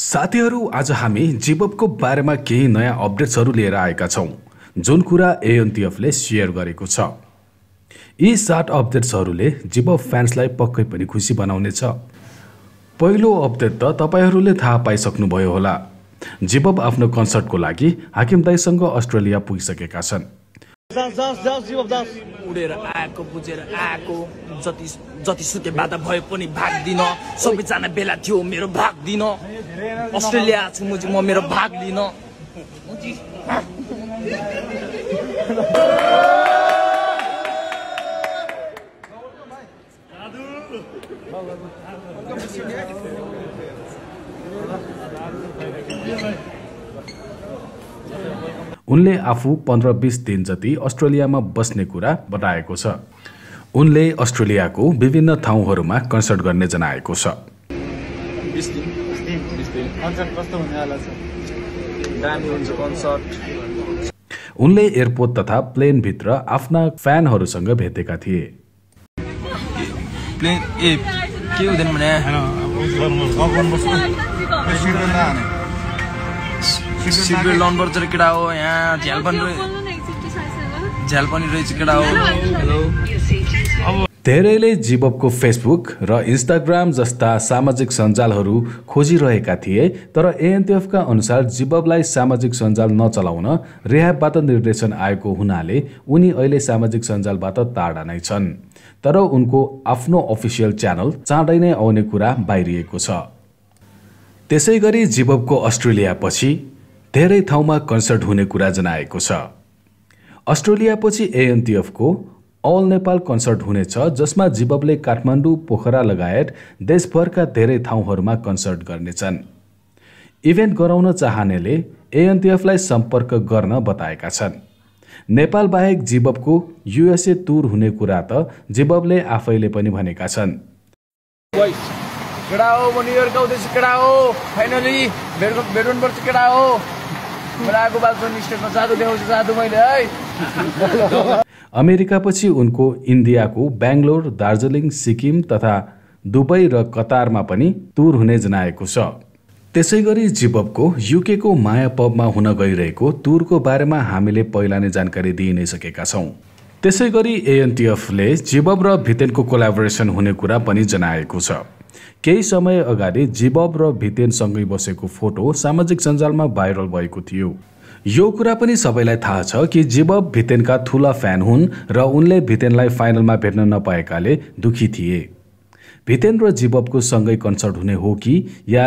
साथीहरू आज हामी जिबपको बारेमा केही नयाँ अपडेट्सहरू लिएर आएका छौँ जुन कुरा एएनटिएफले सेयर गरेको छ यी सात अपडेट्सहरूले जिबप फ्यान्सलाई पक्कै पनि खुसी बनाउनेछ पहिलो अपडेट त तपाईँहरूले थाहा पाइसक्नुभयो होला जिबप आफ्नो कन्सर्टको लागि हाकिम दाईसँग अस्ट्रेलिया पुगिसकेका छन् जति जतिसुकै बाधा भए पनि भाग दिन सबैजना बेला थियो मेरो भाग्दिन अस्ट्रेलिया छु म म मेरो भाग लिन उनले आफू पन्ध्र बिस दिन जति अस्ट्रेलियामा बस्ने कुरा बताएको छ उनले अस्ट्रेलियाको विभिन्न ठाउँहरूमा कन्सर्ट गर्ने जनाएको छ उनले एयरपोर्ट तथा प्लेनभित्र आफ्ना फ्यानहरूसँग भेटेका थिए प्लेन ए के केटा हो यहाँ झ्याल पनि झ्याल पनि रहेछ केटा हो हेलो धेरैले जीवकको फेसबुक र इन्स्टाग्राम जस्ता सामाजिक सञ्जालहरू खोजिरहेका थिए तर एएनटिएफका अनुसार जीवकलाई सामाजिक सञ्जाल नचलाउन रिहाबबाट निर्देशन आएको हुनाले उनी अहिले सामाजिक सञ्जालबाट टाढा नै छन् तर उनको आफ्नो अफिसियल च्यानल चाँडै नै आउने कुरा बाहिरिएको छ त्यसै गरी जीवकको अस्ट्रेलियापछि धेरै ठाउँमा कन्सर्ट हुने कुरा जनाएको छ अस्ट्रेलियापछि एएनटिएफको अल नेपाल कन्सर्ट हुनेछ जसमा जीवबले काठमाडौँ पोखरा लगायत देशभरका धेरै ठाउँहरूमा कन्सर्ट गर्नेछन् इभेन्ट गराउन चाहनेले एएनटिएफलाई सम्पर्क गर्न बताएका छन् नेपाल बाहेक जीवबको युएसए टुर हुने कुरा त जीवबले आफैले पनि भनेका छन् हो अमेरिकापछि उनको इन्डियाको बेङ्गलोर दार्जिलिङ सिक्किम तथा दुबई र कतारमा पनि टुर हुने जनाएको छ त्यसै गरी जिबबको युकेको माया पबमा हुन गइरहेको टुरको बारेमा हामीले पहिला नै जानकारी दिइ नै सकेका छौँ त्यसै गरी एएनटिएफले जिबब र भितेनको कोलाबोरेसन हुने कुरा पनि जनाएको छ केही समय अगाडि जिबब र भितेनसँगै बसेको फोटो सामाजिक सञ्जालमा भाइरल भएको थियो यो कुरा पनि सबैलाई थाहा छ कि जीव भितेनका ठुला फ्यान हुन् र उनले भितेनलाई फाइनलमा भेट्न नपाएकाले दुखी थिए भितेन र जीवको सँगै कन्सर्ट हुने हो कि या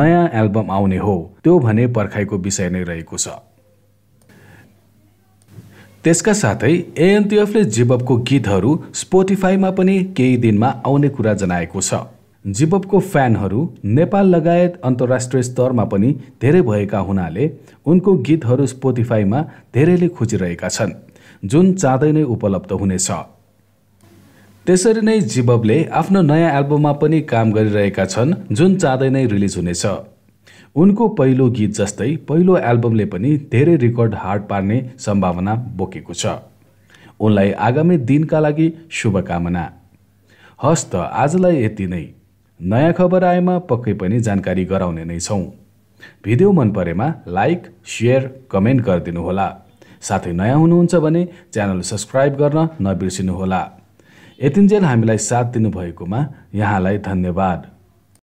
नयाँ एल्बम आउने हो त्यो भने पर्खाइको विषय नै रहेको छ त्यसका साथै एएनटिएफले जीवको गीतहरू स्पोटिफाईमा पनि केही दिनमा आउने कुरा जनाएको छ जिपपको फ्यानहरू नेपाल लगायत अन्तर्राष्ट्रिय स्तरमा पनि धेरै भएका हुनाले उनको गीतहरू स्पोटिफाईमा धेरैले खोजिरहेका छन् जुन चाँदै नै उपलब्ध हुनेछ त्यसरी नै जिबबले आफ्नो नयाँ एल्बममा पनि काम गरिरहेका छन् जुन चाँदै नै रिलिज हुनेछ उनको पहिलो गीत जस्तै पहिलो एल्बमले पनि धेरै रेकर्ड हार्ड पार्ने सम्भावना बोकेको छ उनलाई आगामी दिनका लागि शुभकामना हस्त आजलाई यति नै नयाँ खबर आएमा पक्कै पनि जानकारी गराउने नै छौँ भिडियो मन परेमा लाइक सेयर कमेन्ट गरिदिनुहोला साथै नयाँ हुनुहुन्छ भने च्यानल सब्सक्राइब गर्न नबिर्सिनुहोला यतिन्जेल हामीलाई साथ दिनुभएकोमा यहाँलाई धन्यवाद